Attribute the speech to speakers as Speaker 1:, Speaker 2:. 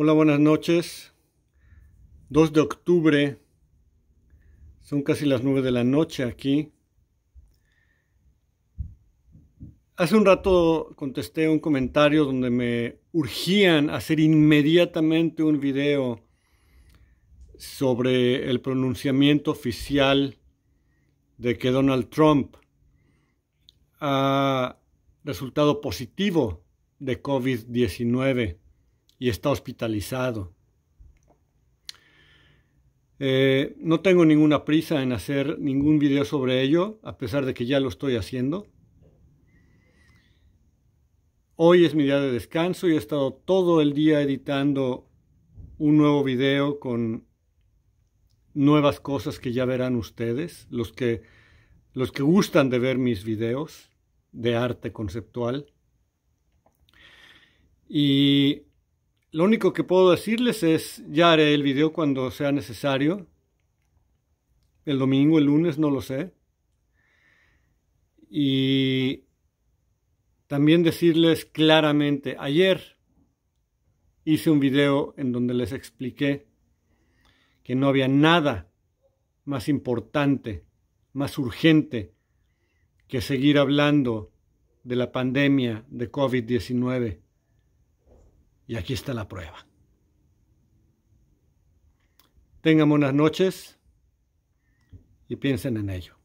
Speaker 1: Hola, buenas noches. 2 de octubre. Son casi las 9 de la noche aquí. Hace un rato contesté un comentario donde me urgían hacer inmediatamente un video sobre el pronunciamiento oficial de que Donald Trump ha resultado positivo de COVID-19 y está hospitalizado. Eh, no tengo ninguna prisa en hacer ningún video sobre ello, a pesar de que ya lo estoy haciendo. Hoy es mi día de descanso y he estado todo el día editando un nuevo video con nuevas cosas que ya verán ustedes, los que, los que gustan de ver mis videos de arte conceptual. Y lo único que puedo decirles es, ya haré el video cuando sea necesario. El domingo, el lunes, no lo sé. Y también decirles claramente, ayer hice un video en donde les expliqué que no había nada más importante, más urgente que seguir hablando de la pandemia de COVID-19 y aquí está la prueba. Tengan buenas noches y piensen en ello.